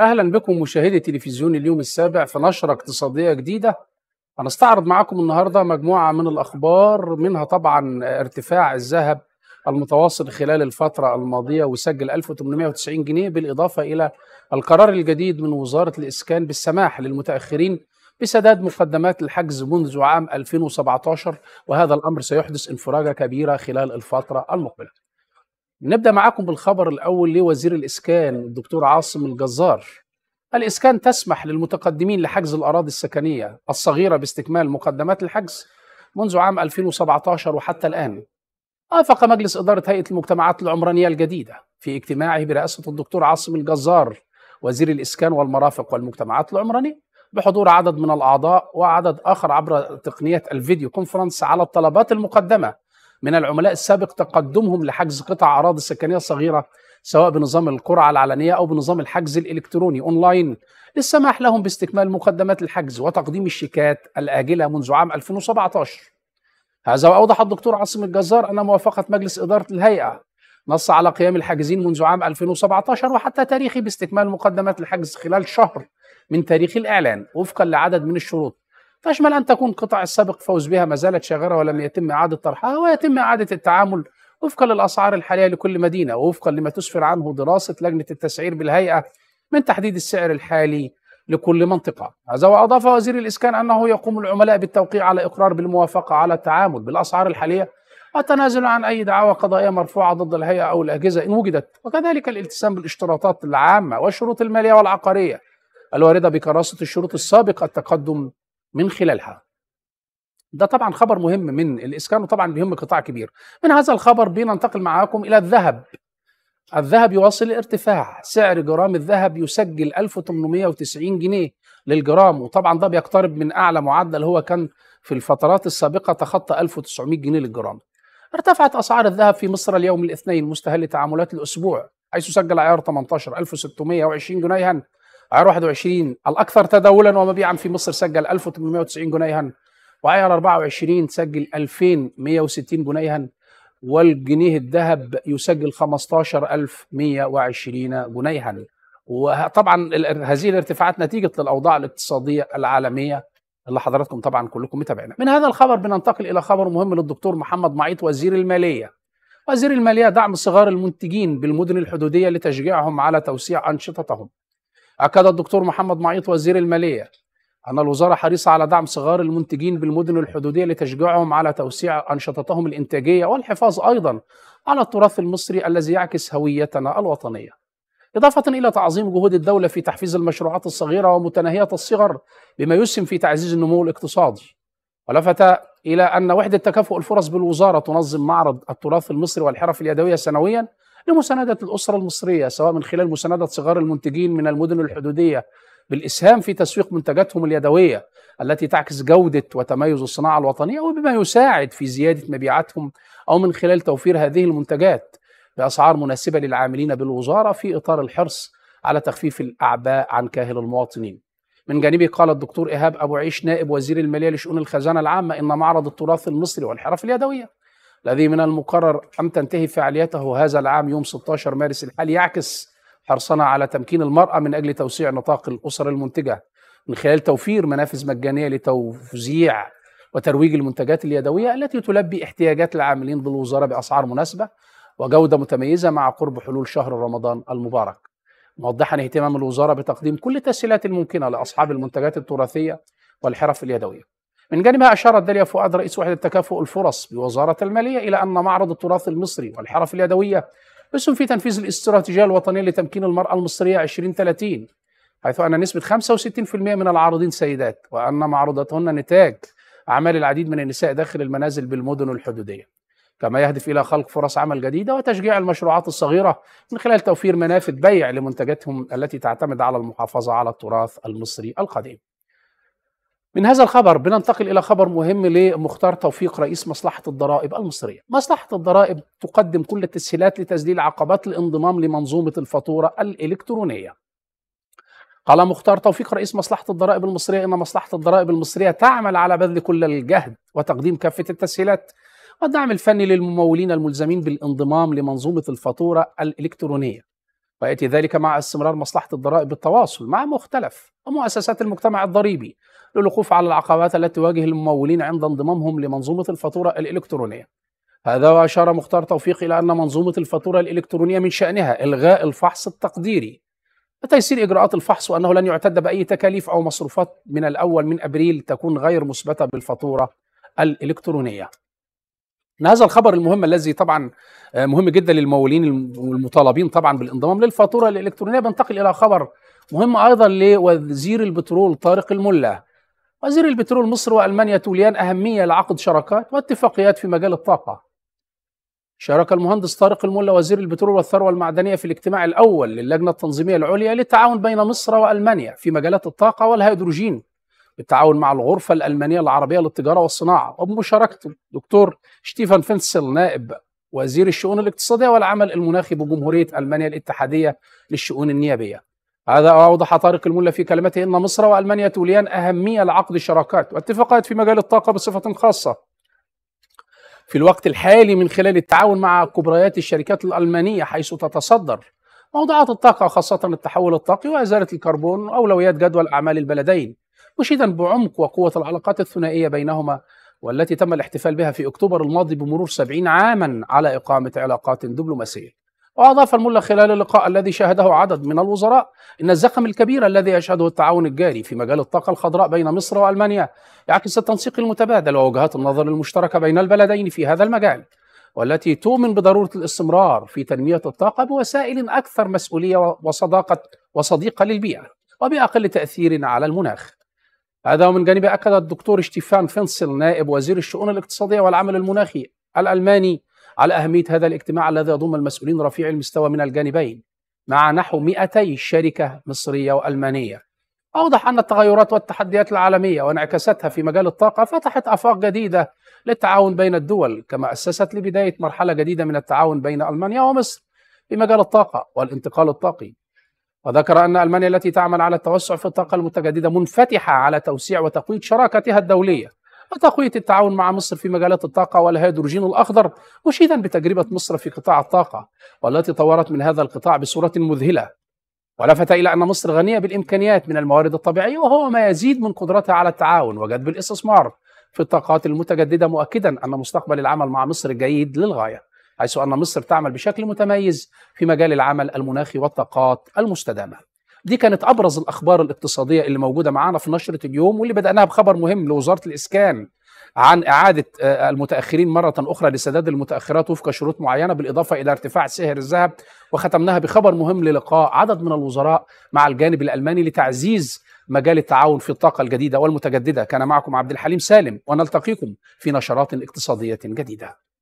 اهلا بكم مشاهدي تلفزيون اليوم السابع في نشره اقتصاديه جديده هنستعرض معاكم النهارده مجموعه من الاخبار منها طبعا ارتفاع الذهب المتواصل خلال الفتره الماضيه وسجل 1890 جنيه بالاضافه الى القرار الجديد من وزاره الاسكان بالسماح للمتاخرين بسداد مقدمات الحجز منذ عام 2017 وهذا الامر سيحدث انفراجه كبيره خلال الفتره المقبله نبدأ معاكم بالخبر الأول لوزير الإسكان الدكتور عاصم الجزار الإسكان تسمح للمتقدمين لحجز الأراضي السكنية الصغيرة باستكمال مقدمات الحجز منذ عام 2017 وحتى الآن وافق مجلس إدارة هيئة المجتمعات العمرانية الجديدة في اجتماعه برئاسة الدكتور عاصم الجزار وزير الإسكان والمرافق والمجتمعات العمرانية بحضور عدد من الأعضاء وعدد آخر عبر تقنية الفيديو كونفرنس على الطلبات المقدمة من العملاء السابق تقدمهم لحجز قطع أراضي سكنية صغيرة سواء بنظام القرعة العلنية أو بنظام الحجز الإلكتروني أونلاين للسماح لهم باستكمال مقدمات الحجز وتقديم الشيكات الآجلة منذ عام 2017 هذا وأوضح الدكتور عاصم الجزار أن موافقة مجلس إدارة الهيئة نص على قيام الحاجزين منذ عام 2017 وحتى تاريخه باستكمال مقدمات الحجز خلال شهر من تاريخ الإعلان وفقا لعدد من الشروط تشمل أن تكون قطع السابق فوز بها ما زالت شاغرة ولم يتم إعادة طرحها ويتم إعادة التعامل وفقا للأسعار الحالية لكل مدينة ووفقا لما تسفر عنه دراسة لجنة التسعير بالهيئة من تحديد السعر الحالي لكل منطقة هذا وأضاف وزير الإسكان أنه يقوم العملاء بالتوقيع على إقرار بالموافقة على التعامل بالأسعار الحالية والتنازل عن أي دعاوى قضائية مرفوعة ضد الهيئة أو الأجهزة إن وجدت وكذلك الالتزام بالاشتراطات العامة والشروط المالية والعقارية الواردة بكراسة الشروط السابقة التقدم من خلالها ده طبعا خبر مهم من الاسكان وطبعا بيهم قطاع كبير من هذا الخبر بننتقل معاكم الى الذهب الذهب يواصل الارتفاع سعر جرام الذهب يسجل 1890 جنيه للجرام وطبعا ده بيقترب من اعلى معدل هو كان في الفترات السابقه تخطى 1900 جنيه للجرام ارتفعت اسعار الذهب في مصر اليوم الاثنين مستهل تعاملات الاسبوع حيث سجل عيار 18 1620 جنيها عيار 21 الاكثر تداولا ومبيعا في مصر سجل 1890 جنيها وعيار 24 سجل 2160 جنيها والجنيه الذهب يسجل 15120 جنيها وطبعا هذه الارتفاعات نتيجه للاوضاع الاقتصاديه العالميه اللي حضراتكم طبعا كلكم متابعينها. من هذا الخبر بننتقل الى خبر مهم للدكتور محمد معيط وزير الماليه. وزير الماليه دعم صغار المنتجين بالمدن الحدوديه لتشجيعهم على توسيع انشطتهم. أكد الدكتور محمد معيط وزير المالية أن الوزارة حريصة على دعم صغار المنتجين بالمدن الحدودية لتشجيعهم على توسيع أنشطتهم الإنتاجية والحفاظ أيضا على التراث المصري الذي يعكس هويتنا الوطنية إضافة إلى تعظيم جهود الدولة في تحفيز المشروعات الصغيرة ومتناهية الصغر بما يسهم في تعزيز النمو الاقتصادي ولفت إلى أن وحدة تكافؤ الفرص بالوزارة تنظم معرض التراث المصري والحرف اليدوية سنويا لمساندة الأسرة المصرية سواء من خلال مساندة صغار المنتجين من المدن الحدودية بالإسهام في تسويق منتجاتهم اليدوية التي تعكس جودة وتميز الصناعة الوطنية وبما يساعد في زيادة مبيعاتهم أو من خلال توفير هذه المنتجات بأسعار مناسبة للعاملين بالوزارة في إطار الحرص على تخفيف الأعباء عن كاهل المواطنين من جانبه قال الدكتور إيهاب أبو عيش نائب وزير المالية لشؤون الخزانة العامة إن معرض التراث المصري والحرف اليدوية الذي من المقرر أن تنتهي فعاليته هذا العام يوم 16 مارس الحالي يعكس حرصنا على تمكين المرأة من أجل توسيع نطاق الأسر المنتجة من خلال توفير منافذ مجانية لتوزيع وترويج المنتجات اليدوية التي تلبي احتياجات العاملين بالوزارة بأسعار مناسبة وجودة متميزة مع قرب حلول شهر رمضان المبارك موضحا اهتمام الوزارة بتقديم كل التسهيلات الممكنة لأصحاب المنتجات التراثية والحرف اليدوية من جانبها أشار داليا فؤاد رئيس وحدة تكافؤ الفرص بوزارة المالية إلى أن معرض التراث المصري والحرف اليدوية اسهم في تنفيذ الاستراتيجية الوطنية لتمكين المرأة المصرية 2030 حيث أن نسبة 65% من العارضين سيدات وأن معرضتهن نتاج أعمال العديد من النساء داخل المنازل بالمدن الحدودية كما يهدف إلى خلق فرص عمل جديدة وتشجيع المشروعات الصغيرة من خلال توفير منافذ بيع لمنتجاتهم التي تعتمد على المحافظة على التراث المصري القديم من هذا الخبر بننتقل إلى خبر مهم لمختار توفيق رئيس مصلحة الضرائب المصرية مصلحة الضرائب تقدم كل التسهيلات لتسجيل عقبات الانضمام لمنظومة الفاتورة الإلكترونية قال مختار توفيق رئيس مصلحة الضرائب المصرية إن مصلحة الضرائب المصرية تعمل على بذل كل الجهد وتقديم كافة التسهيلات والدعم الفني للممولين الملزمين بالانضمام لمنظومة الفاتورة الإلكترونية ويأتي ذلك مع استمرار مصلحة الضرائب بالتواصل مع مختلف ومؤسسات المجتمع الضريبي للوقوف على العقبات التي تواجه الممولين عند انضمامهم لمنظومة الفاتورة الإلكترونية هذا وأشار مختار توفيق إلى أن منظومة الفاتورة الإلكترونية من شأنها إلغاء الفحص التقديري وتيسير إجراءات الفحص وأنه لن يعتد بأي تكاليف أو مصروفات من الأول من أبريل تكون غير مثبتة بالفاتورة الإلكترونية ان هذا الخبر المهم الذي طبعا آه، مهم جدا للممولين والمطالبين طبعا بالانضمام للفاتوره الالكترونيه بنتقل الى خبر مهم ايضا لوزير البترول طارق الملا وزير البترول مصر وألمانيا توليان أهمية لعقد شراكات واتفاقيات في مجال الطاقة شارك المهندس طارق الملا وزير البترول والثروة المعدنية في الاجتماع الأول للجنة التنظيمية العليا للتعاون بين مصر وألمانيا في مجالات الطاقة والهيدروجين بالتعاون مع الغرفة الألمانية العربية للتجارة والصناعة وبمشاركة الدكتور شتيفان فينسل نائب وزير الشؤون الاقتصادية والعمل المناخي بجمهورية ألمانيا الاتحادية للشؤون النيابية هذا أوضح طارق الملا في كلمته أن مصر وألمانيا توليان أهمية لعقد الشراكات واتفاقات في مجال الطاقة بصفة خاصة في الوقت الحالي من خلال التعاون مع كبريات الشركات الألمانية حيث تتصدر موضوعات الطاقة وخاصة التحول الطاقي وإزالة الكربون وأولويات جدول أعمال البلدين مشيدا بعمق وقوة العلاقات الثنائية بينهما والتي تم الاحتفال بها في أكتوبر الماضي بمرور 70 عاما على إقامة علاقات دبلوماسية وأضاف الملا خلال اللقاء الذي شهده عدد من الوزراء أن الزخم الكبير الذي يشهده التعاون الجاري في مجال الطاقة الخضراء بين مصر وألمانيا يعكس التنسيق المتبادل ووجهات النظر المشتركة بين البلدين في هذا المجال والتي تؤمن بضرورة الاستمرار في تنمية الطاقة بوسائل أكثر مسؤولية وصداقة وصديقة للبيئة وبأقل تأثير على المناخ هذا ومن جانبه أكد الدكتور شتيفان فينسل نائب وزير الشؤون الاقتصادية والعمل المناخي الألماني على أهمية هذا الاجتماع الذي يضم المسؤولين رفيع المستوى من الجانبين مع نحو 200 شركة مصرية وألمانية أوضح أن التغيرات والتحديات العالمية وانعكاساتها في مجال الطاقة فتحت آفاق جديدة للتعاون بين الدول كما أسست لبداية مرحلة جديدة من التعاون بين ألمانيا ومصر في مجال الطاقة والانتقال الطاقي وذكر أن ألمانيا التي تعمل على التوسع في الطاقة المتجددة منفتحة على توسيع وتقويض شراكتها الدولية وتقوية التعاون مع مصر في مجالات الطاقة والهيدروجين الأخضر مشيدا بتجربة مصر في قطاع الطاقة والتي طورت من هذا القطاع بصورة مذهلة ولفت إلى أن مصر غنية بالإمكانيات من الموارد الطبيعية وهو ما يزيد من قدرتها على التعاون وجذب الاستثمار في الطاقات المتجددة مؤكدا أن مستقبل العمل مع مصر جيد للغاية حيث أن مصر تعمل بشكل متميز في مجال العمل المناخي والطاقات المستدامة دي كانت ابرز الاخبار الاقتصاديه اللي موجوده معانا في نشره اليوم واللي بداناها بخبر مهم لوزاره الاسكان عن إعادة آه، المتأخرين مرة أخرى لسداد المتأخرات وفق شروط معينة بالإضافة إلى ارتفاع سعر الذهب وختمناها بخبر مهم للقاء عدد من الوزراء مع الجانب الألماني لتعزيز مجال التعاون في الطاقة الجديدة والمتجددة كان معكم عبد الحليم سالم ونلتقيكم في نشرات اقتصادية جديدة